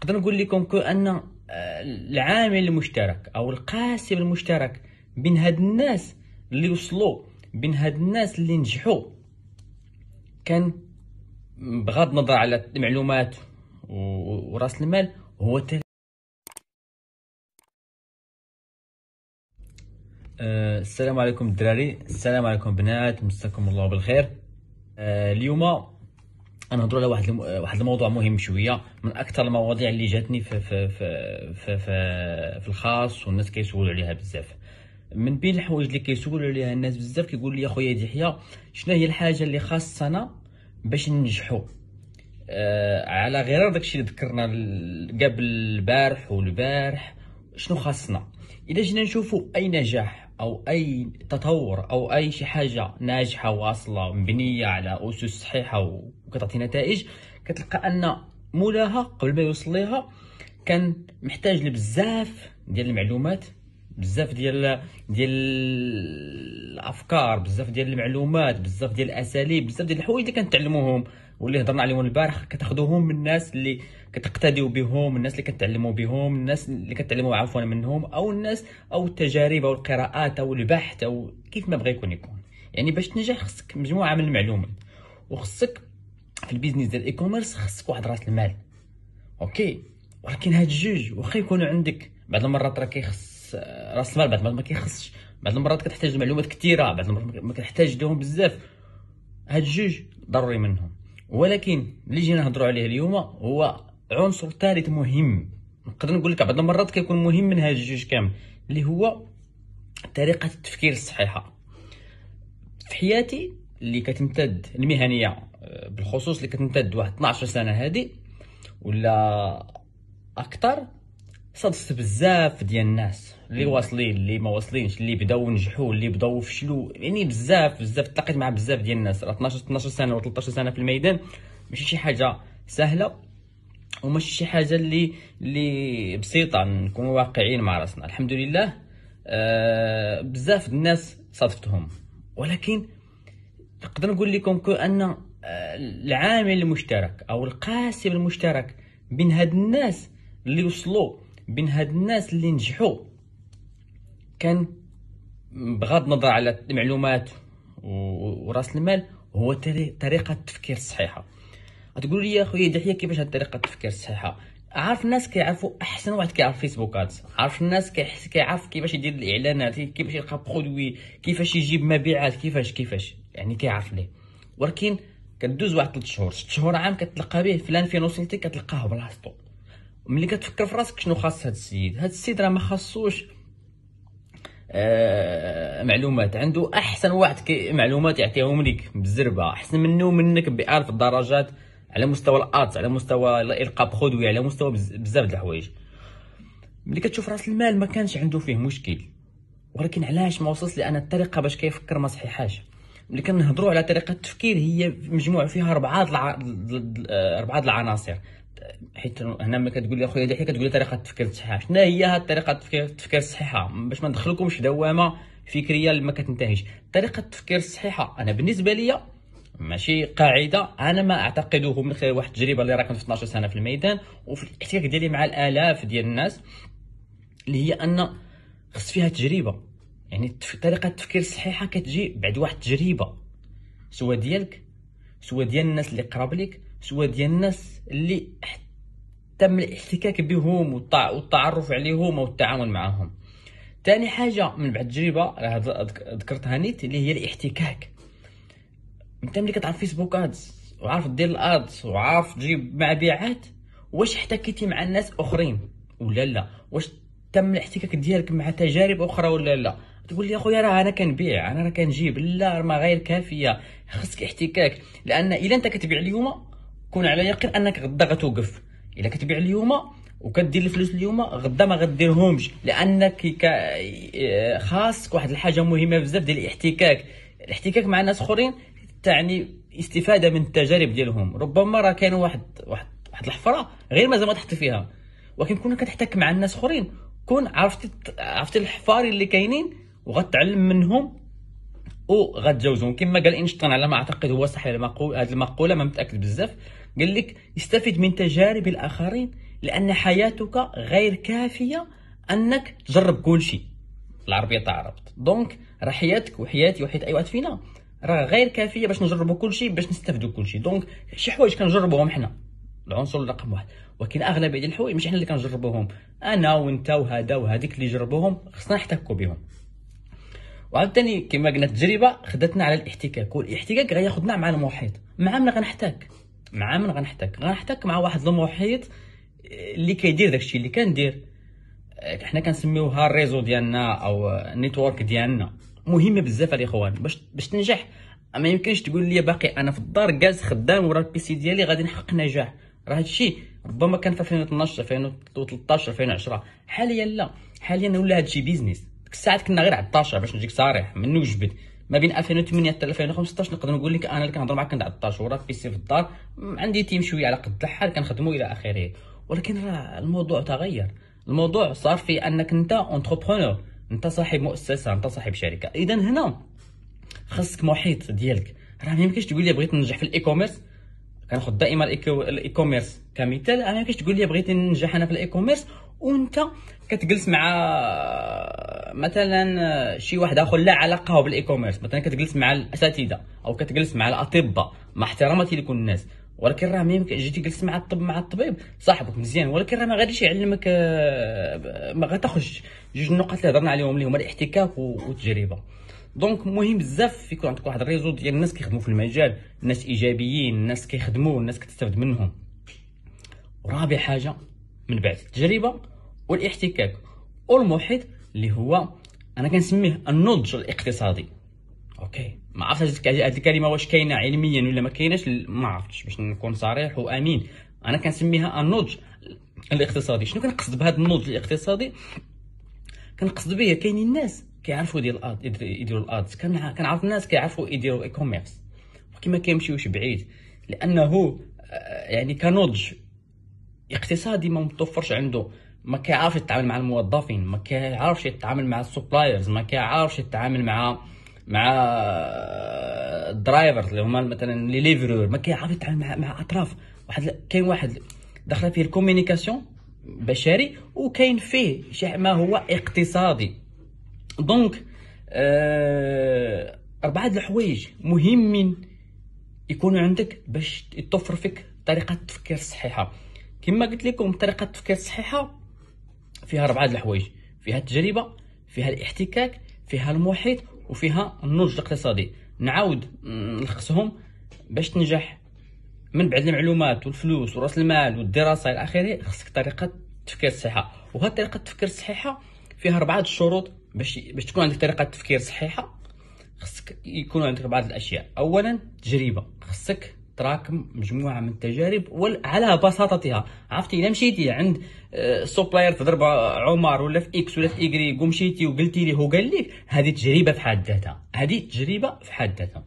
نقدر نقول لكم ان آه، العامل المشترك او القاسم المشترك بين هاد الناس اللي وصلوا بين هاد الناس اللي نجحوا كان بغض النظر على المعلومات وراس المال هو تل... أه السلام عليكم الدراري السلام عليكم بنات مساكم الله بالخير أه اليوم غنهضروا على واحد واحد الموضوع مهم شويه من اكثر المواضيع اللي جاتني في في في في, في, الخاص والناس كيسولوا عليها بزاف من بين الحوايج اللي كيسولوا عليها الناس بزاف كيقول لي اخويا دحية شنو هي الحاجه اللي خاصنا باش ننجحوا آه على غير داكشي اللي ذكرنا قبل البارح والبارح شنو خاصنا الا جينا نشوفوا اي نجاح او اي تطور او اي شي حاجه ناجحه واصله مبنيه على اسس صحيحه وكتعطي نتائج كتلقى ان مولاها قبل ما يوصل ليها كان محتاج لبزاف ديال المعلومات بزاف ديال ديال الافكار بزاف ديال المعلومات بزاف ديال الاساليب بزاف ديال الحوايج اللي كنتعلموهم واللي هضرنا عليهم البارح كتاخذوهم من الناس اللي كتقتديو بهم الناس اللي كتعلموا بهم الناس اللي كتعلموا عفوا منهم او الناس او التجارب او القراءات او البحث او كيف ما بغى يكون يكون يعني باش تنجح خصك مجموعه من المعلومات وخصك في البيزنس ديال الاي كوميرس خصك واحد راس المال اوكي ولكن هاد الجوج واخا يكونوا عندك بعض المرات راه كيخص راس المال بعض المرات ما كيخصش بعض المرات كتحتاج معلومات كثيره بعض المرات ما كتحتاج لهم بزاف هاد الجوج ضروري منهم ولكن اللي جينا نهضروا عليه اليوم هو عنصر ثالث مهم نقدر نقول لك بعض المرات كيكون مهم من هاد الجوج كامل اللي هو طريقه التفكير الصحيحه في حياتي اللي كتمتد المهنيه آه، بالخصوص اللي كتمتد واحد 12 سنه هذه ولا اكثر صدست بزاف ديال الناس اللي واصلين اللي ما واصلينش اللي بداو نجحوا اللي بداو فشلوا يعني بزاف بزاف تلاقيت مع بزاف ديال الناس راه 12 12 سنه و 13 سنه في الميدان ماشي شي حاجه سهله وماشي شي حاجه اللي اللي بسيطه نكونوا واقعيين مع راسنا الحمد لله آه بزاف الناس صادفتهم ولكن نقدر نقول لكم ان آه، العامل المشترك او القاسم المشترك بين هاد الناس اللي وصلوا بين هاد الناس اللي نجحوا كان بغض النظر على المعلومات وراس المال هو طريقه التفكير الصحيحه غتقول لي خويا دحيه كيفاش هاد طريقه التفكير الصحيحه عارف الناس كيعرفوا احسن واحد كيعرف فيسبوك ادز عارف الناس كيحس كيعرف كيفاش يدير الاعلانات كيفاش يلقى برودوي كيفاش يجيب مبيعات كيفاش كيفاش يعني كيعرف ليه ولكن كدوز واحد 3 شهور 6 شهور عام كتلقى به فلان فين وصلتي كتلقاه بلاصتو ملي كتفكر في راسك شنو خاص هاد السيد هاد السيد راه ما خاصوش آه معلومات عنده احسن واحد كي معلومات يعطيهم لك بالزربه احسن منه ومنك بألف الدرجات على مستوى الارت على مستوى الالقاء خدوي على مستوى بزاف د الحوايج ملي كتشوف راس المال ما كانش عنده فيه مشكل ولكن علاش ما وصلش لان الطريقه باش كيفكر ما صحيحاش ملي كنهضروا على طريقه التفكير هي مجموعه فيها اربعه آه، اربعه العناصر حيت هنا ما كتقول لي اخويا دحيح كتقول لي طريقه التفكير الصحيحه شنو هي هاد طريقه التفكير التفكير الصحيحه باش ما ندخلكمش دوامه فكريه اللي ما كتنتهيش طريقه التفكير الصحيحه انا بالنسبه ليا ماشي قاعده انا ما اعتقده من خلال واحد التجربه اللي راه كنت في 12 سنه في الميدان وفي الاحتكاك ديالي مع الالاف ديال الناس اللي هي ان خص فيها تجربه يعني طريقه التفكير الصحيحه كتجي بعد واحد التجربه سواء ديالك سواء ديال الناس اللي قراب ليك شويه ديال الناس اللي تم الاحتكاك بهم والتعرف عليهم والتعامل معهم ثاني حاجه من بعد تجربة راه ذكرتها نيت اللي هي الاحتكاك انت ملي كتعرف فيسبوك ادز وعارف دير الادز وعارف تجيب مبيعات واش احتكيتي مع الناس اخرين ولا لا واش تم الاحتكاك ديالك مع تجارب اخرى ولا لا تقول لي اخويا راه انا كنبيع انا راه كنجيب لا ما غير كافيه خصك احتكاك لان الا انت كتبيع اليوم كون على يقين انك غدا غتوقف الا كتبيع اليوم وكدير الفلوس اليوم غدا ما غديرهمش لانك خاصك واحد الحاجه مهمه بزاف ديال الاحتكاك الاحتكاك مع ناس اخرين تعني استفاده من التجارب ديالهم ربما راه كاين واحد واحد واحد الحفره غير مازال ما تحط فيها ولكن كون كتحتك مع الناس اخرين كون عرفتي عرفتي الحفار اللي كاينين وغتعلم منهم وغتجاوزهم كما قال اينشتاين على ما اعتقد هو صحيح المقوله هذه المقوله ما متاكد بزاف قال لك استفد من تجارب الاخرين لان حياتك غير كافيه انك تجرب كل شيء العربيه تعربت دونك راه حياتك وحياتي وحياه اي واحد فينا راه غير كافيه باش نجربوا كل شيء باش نستافدوا كل شيء دونك شي حوايج كنجربوهم حنا العنصر رقم واحد ولكن اغلبيه ديال الحوايج ماشي حنا اللي كنجربوهم انا وانت وهذا وهذيك اللي جربوهم خصنا نحتكوا بهم وعاوتاني كما قلنا التجربه خدتنا على الاحتكاك والاحتكاك غياخذنا مع المحيط مع من غنحتاك مع من غنحتك غنحتك مع واحد المحيط آه، اللي كيدير داكشي اللي كندير آه، حنا كنسميوها الريزو ديالنا او النيتورك آه، ديالنا مهمه بزاف الاخوان باش باش تنجح ما يمكنش تقول لي باقي انا في الدار جالس خدام ورا البيسي ديالي غادي نحقق نجاح راه هادشي ربما كان في 2012 2013 2010 حاليا لا حاليا ولا هادشي بيزنس ديك الساعات كنا غير 11 باش نجيك صريح منو جبد ما بين 2008 حتى 2015 نقدر نقول لك انا اللي كنهضر معاك كنت على الطاجوره بيسي في الدار عندي تيم شويه على قد الحال كنخدموا الى اخره ولكن راه الموضوع تغير الموضوع صار في انك انت اونتربرونور انت صاحب مؤسسه انت صاحب شركه اذا هنا خاصك محيط ديالك راه ما يمكنش تقول لي بغيت ننجح في الاي كوميرس كناخذ دائما الاي كوميرس كمثال راه ما يمكنش تقول لي بغيت ننجح انا في الاي كوميرس وانت كتجلس مع مثلا شي واحد اخر لا علاقه بالايكوميرس بالاي كوميرس مثلا كتجلس مع الاساتذه او كتجلس مع الاطباء مع احتراماتي لكل الناس ولكن راه ما يمكن جيتي جلست مع الطب مع الطبيب صاحبك مزيان ولكن راه ما غاديش يعلمك ما غاتاخذش جوج النقط اللي هضرنا عليهم اللي هما الاحتكاك والتجربه دونك مهم بزاف يكون عندك واحد الريزو ديال الناس كيخدموا في المجال الناس ايجابيين الناس كيخدموا الناس كتستافد منهم ورابع حاجه من بعد التجربه والاحتكاك والمحيط اللي هو انا كنسميه النضج الاقتصادي اوكي ما عرفتش هذه الكلمه واش كاينه علميا ولا ما كايناش ما عرفتش باش نكون صريح وامين انا كنسميها النضج الاقتصادي شنو كنقصد بهذا النضج الاقتصادي كنقصد به كاينين الناس كيعرفوا يديروا الاد يديروا الاد كنعرف الناس كيعرفوا يديروا اي كوميرس ولكن ما كيمشيوش بعيد لانه آه، يعني كنضج اقتصادي ما متوفرش عنده ما كيعرفش يتعامل مع الموظفين ما كيعرفش يتعامل مع السبلايرز ما كيعرفش يتعامل مع مع الدرايفرز اللي هما مثلا لي ليفرور ما كيعرف يتعامل مع مع اطراف واحد كاين واحد داخله فيه الكومينيكاسيون بشري وكاين فيه شيء ما هو اقتصادي دونك أه اربعه الحوايج مهمين يكونوا عندك باش يتوفر فيك طريقه تفكير صحيحه كما قلت لكم طريقه التفكير الصحيحه فيها اربعه الحوايج فيها التجربه فيها الاحتكاك فيها المحيط وفيها النضج الاقتصادي نعاود نلخصهم باش تنجح من بعد المعلومات والفلوس وراس المال والدراسه الى اخره خصك طريقه التفكير الصحيحه وهذه طريقه التفكير الصحيحه فيها اربعه الشروط باش باش تكون عندك طريقه تفكير صحيحه خصك يكون عندك بعض الاشياء اولا تجربه خصك تراكم مجموعه من التجارب وعلى بساطتها عرفتي الا مشيتي عند سوبلاير آه، تضرب آه، عمر ولا في اكس ولا في ايكري ومشيتي وقلتي ليه هو قال لك هذه تجربه في حد ذاتها هذه تجربه في حد ذاتها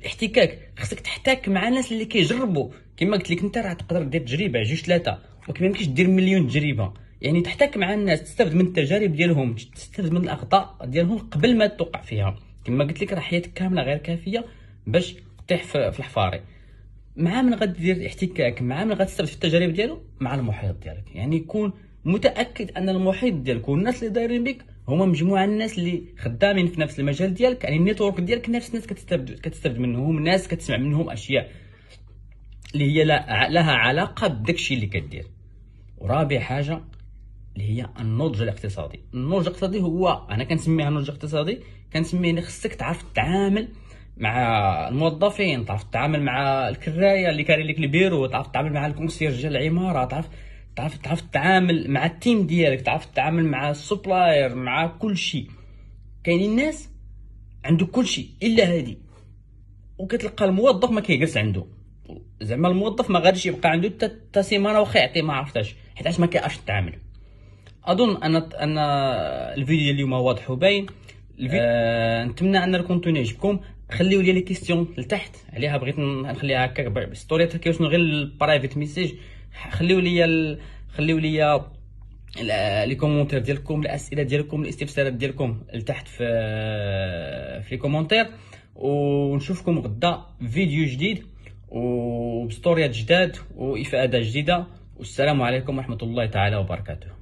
الاحتكاك خصك تحتك مع الناس اللي كيجربوا كما قلت لك انت راه تقدر دير تجربه جوج ثلاثه ولكن يمكنش دير مليون تجربه يعني تحتك مع الناس تستفد من التجارب ديالهم تستفد من الاخطاء ديالهم قبل ما توقع فيها كما قلت لك راه حياتك كامله غير كافيه باش تطيح في الحفاري مع من غدير احتكاك مع من غتستافد في التجارب ديالو مع المحيط ديالك يعني كون متاكد ان المحيط ديالك والناس اللي دايرين بك هما مجموعه الناس اللي خدامين في نفس المجال ديالك يعني النيتورك ديالك نفس الناس كتستافد كتستافد منهم ناس كتسمع منهم اشياء اللي هي لها علاقه بداكشي اللي كدير ورابع حاجه اللي هي النضج الاقتصادي النضج الاقتصادي هو انا كنسميها النضج الاقتصادي كنسميه خصك تعرف تتعامل مع الموظفين تعرف تتعامل مع الكرايه اللي كاري لك البيرو تعرف تتعامل مع الكونسيرج العماره تعرف تعرف تعرف تتعامل مع التيم ديالك تعرف تتعامل مع السبلاير مع كل شيء كاينين ناس عنده كل شيء الا هادي وكتلقى الموظف ما كيجلس عنده زعما الموظف ما غاديش يبقى عنده حتى سيمانه واخا يعطي ما عرفتش حيت ما كيعرفش يتعامل اظن ان ان الفيديو اليوم واضح وباين آه، نتمنى ان الكونتوني يعجبكم خليو لي لي كيستيون لتحت عليها بغيت نخليها هكا بستوريات هكا شنو غير البرايفت ميسيج خليو لي خليو لي لي كومونتير ديالكم الاسئله ديالكم الاستفسارات ديالكم لتحت في في لي كومونتير ونشوفكم غدا فيديو جديد وبستوريات جداد وافاده جديده والسلام عليكم ورحمه الله تعالى وبركاته